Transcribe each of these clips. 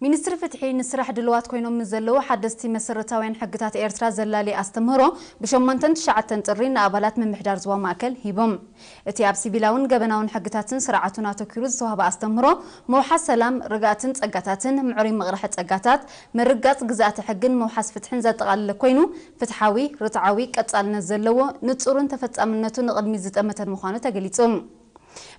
ميستر فتحي نسرح دلوات كوينو مزلو حدستي مسرطاوين حقتات ايرترا زلالي استمهرو بشمانتن شعتن ترين ابالات من محدار زوا ماكل هيبوم اتي اب سيفيلاون غبناون حقتاتن سرعتنا توكيروز سوها باستمهرو موحا سلام رغاتن صقاتاتن معري مغرح صقاتات مرغاص غزات حقن موحاس فتحن زتقال لكوينو فتحاوي رتعاوي قصالنا زلو نصرون تفصامنتو نقدمي زتمتن مخانو تغليصوم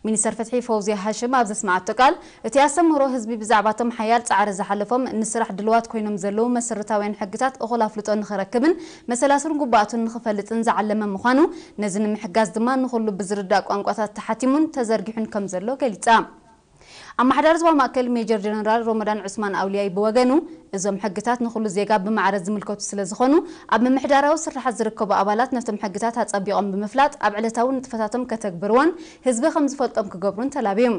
منيستر فتحي فوزي هاشم ابز سمعت قال اتي اسمرو حزب بزعباتهم حيال صعر زحلفهم ان سرح دلوات كوينم زلو مسرتا وين حقتات اغلا فلطو نخركبن مسلاسر غباتو نخفلطن زعلمه مخانو نزن محجاز دما نخلو بزرداق وانقاتات تحاتيمون تزرغحن كم زلو قليصام أما حدار زبا ماكل ميجر جنرال رمضان عثمان أولياي بوغنو إزوم حقتات نخل زيقا بمعرض زملكوت سلزخونو أما محدارة وصر رح زركب أبالات نفتم حقتات هاتس أبيقون بمفلات أبعلتاون نتفتاتم كتكبرون هزبي خمز كقبرون تلابيم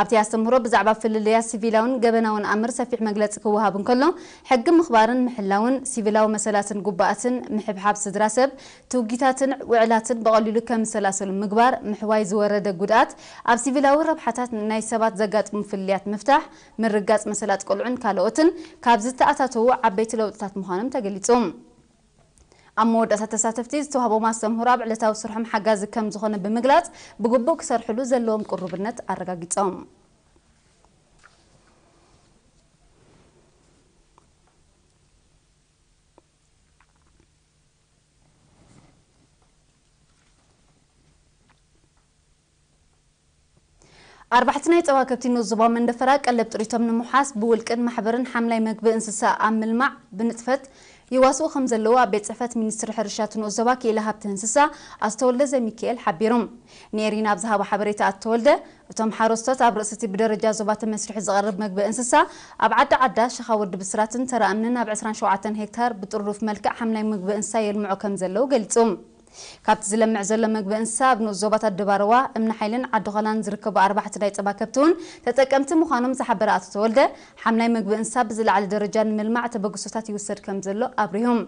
ኣብቲ ኣስተምህሮ ብዛዕባ ፍልልያት ሲቪላውን ገበናውን ኣምር ሰፊሕ መግለፂ ክወሃብ እንከሎ ሕጊ ምኽባርን ምሕላውን ሲቪላዊ መሰላትን ጉባኣትን ምሕብሓብ ስድራ ሰብ ትውጊታትን ውዕላትን ብቐሊሉ ከም ዝሰላሰሉ ምግባር ምሕዋይ ዝወረደ ጉድኣት ኣብ ሲቪላዊ ረብሓታት ናይ ሰባት ዘጋጥሙ ፍልልያት ምፍታሕ ምርጋፅ መሰላት ቆልዑን ካልኦትን ካብ ዝተኣታተዉ ዓበይቲ ለውጥታት ምዃኖም ተገሊጹ ኣብ መወዳእታ ተሳተፍቲ ዝተዋህቦ ማስተምህሮ ኣብ ዕለታዊ ስርሖም ሓጋዚ ከም ዝኾነ ብምግላጽ ብግቡእ ክሰርሕሉ ዘለዎም ቅሩብነት ኣረጋጊፆም أربعة نايت كابتن الزبام من دفراك اللي بطريتهم نمحاس بولكن محبرن حملي مقبئ انسساء أمل مع بنتفت يواسو خمسة لوا بيت صفات منستر حرشات نوزواك كي لها بتنسسا أستولد زي ميكيل حبيرم نيرين أبزها وحبريتا أتولد وتم ሓረስቶት عبر ርእሲቲ بدرجة ዞባ ተመስሪሒ ዝቐርብ ምግቢ እንስሳ ኣብ ዓዲ ዓዳ ሸኻ ወዲ ብስራትን ተረኣምንን ኣብ 27 ሄክታር ብጥሩፍ መልክዕ ሓምላይ ምግቢ እንስሳ የልምዑ ከም ዘለዉ ገሊጹ ካብቲ ዝለምዕ ዘሎ ምግቢ እንስሳ ብንኡስ ዞባታት ድባርዋ እምኒ ሓይልን ዓዲ ኾላን ዝርከቡ ኣርባዕተ ናይ ፀባ ከብቲ እውን ተጠቀምቲ ምዃኖም ዝሓበረ ኣቶ ተወልደ ሓምላይ ምግቢ እንስሳ ብዝለዓለ ደረጃ ንምልማዕ ተበግሶታት ይውሰድ ከም ዘሎ ኣብሪሆም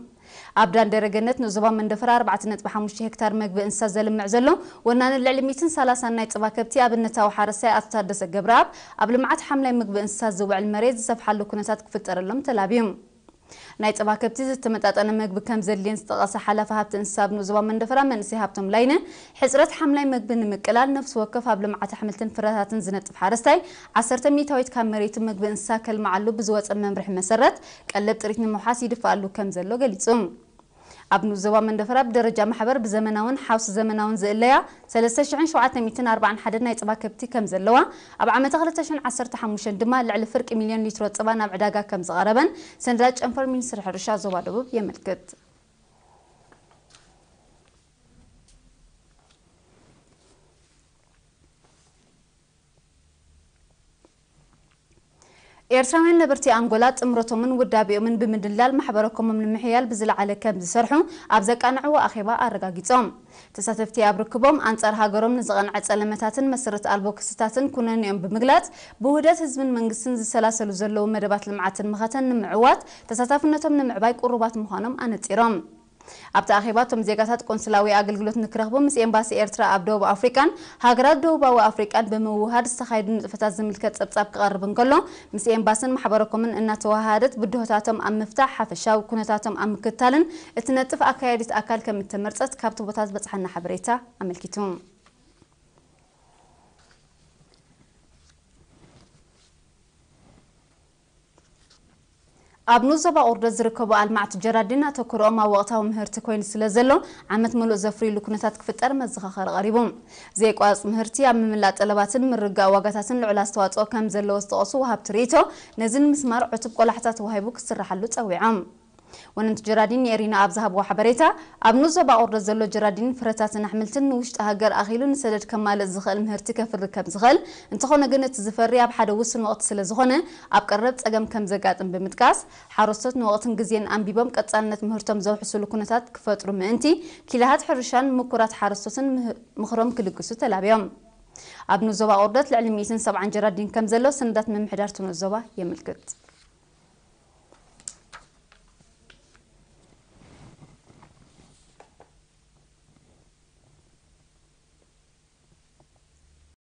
ኣብ ዳንደረ ገነት ንዞባ መንደፈር 4.5 ሄክታር መግቢ እንስሳ ዘልምዕ ዘሎ ወናኒ ልዕሊ 130 ናይ ፀባ ከብቲ ኣብነታዊ ሓረሳይ ኣቶ ታደሰ ገብረኣብ ኣብ ልምዓት ሓምላይ ምግቢ እንስሳ ዝውዕል መሬት ዝሰፍሓሉ ኩነታት ክፍጠረሎም ተላብዮም ናይ ፀባ ከብቲ ዝተመጣጠነ ምግቢ ከም ዘድልየን ዝጠቐሰ ሓላፈ ሃብቲ እንስሳ ብንዝባ መንደፈራ መንእሰይ ሃብቶም ላይነ ሕፅረት ሓምላይ ምግቢ ንምቅላል ነፍሲ ወከፍ ኣብ ልምዓት ኣሕምልትን ፍረታትን ዝነጥፍ ሓረስታይ 10 ሚእታዊት ካብ መሬት ምግቢ እንስሳ ከልምዓሉ ብዝወፀ መምርሒ መሰረት ቀለብ ጥሪት ንምውሓስ ይድፋኣሉ ከም ዘሎ ገሊጹ ابن زوا من دفرا بدرجة محبر بزمناون حوس زمناون زليا سلسشعن شعات ميتين أربعة حددنا يتبع كبتي كم زلوا أب عام تغلتشن عصرت حموشن دما لعل فرق مليون لتر تبعنا بعداقة كم زغربا سندراج أنفر من سرح رشا زوا دبوب يملكت ኤርትራውያን ነበርቲ ኣንጎላ ጥምረቶምን ውዳቢኦምን ብምድላል ማሕበረከሞም ንምሕያል ብዝለዓለ ከም ዝሰርሑ ኣብ ዘቃንዕዎ ኣኼባ ኣረጋጊፆም ተሳተፍቲ ኣብ ርክቦም ኣንጻር ሃገሮም ንዝቐንዐ ጸለመታትን መሰረት ኣልቦ ክስታትን ኩነኒኦም ብምግላጽ ብውህደት ህዝብን መንግስትን ዝሰላሰሉ ዘለዉ መደባት ልምዓትን ምኸተን ንምዕዋት ተሳታፍነቶም ንምዕባይ ቁሩባት ምዃኖም ኣነጺሮም ኣብቲ ኣኼባ እቶም ዜጋታት ቆንስላዊ ኣገልግሎት ንክረኽቡ ምስ ኤምባሲ ኤርትራ ኣብ ደቡብ ኣፍሪካን ሃገራት ደቡባዊ ኣፍሪቃን ብምውሃድ ዝተኻየዱ ንጥፈታት ዝምልከት ፀብጻብ ክቐርብ እንከሎ ምስ ኤምባስን ማሕበረኮምን እናተዋሃደት ብድሆታቶም ኣብ ምፍታሕ ሓፈሻዊ ኩነታቶም ኣብ ምክታልን እቲ ነጥፍ ኣካየዲት ኣካል ከም እተመርፀት ካብቲ ቦታት በፅሓና ሓበሬታ ኣመልኪቱ أب نزبا أردز ركبو ألمعت جرادين أتوكرو أما وقتاو مهرتي كوين سلزلون عمت ملو زفري لكونتات كفتر مزغاخر غريبون زيك واس مهرتي أم ملات ألباتن من رقا واقتاتن لعلا استواتو كامزلو استواتو وهاب تريتو نزل مسمار عطب قولحتات وهيبو كسر حلو تاوي عام وننت جرادين يرينا أبزها وحبريتا حبريتا أبنو زبا أورد زلو جرادين فرتات نحملتن وشت أهجر أخيلون نسدد كمال الزخل مهرتك في الركب زخل انتخونا قنة زفرية بحدا وصل وقت سلزخونا أب قربت أجم كم زقات بمتكاس حارستنا وقت جزين أم بيبام كتسانة مهرتم زوح سلوكونتات كفتر مأنتي كلهات حرشان مكرات حارستن مخرم كل كلكسو تلابيوم أبنو زبا أوردت لعلميتن سبعان جرادين كم زلو سندات من محدارتون الزبا يملكت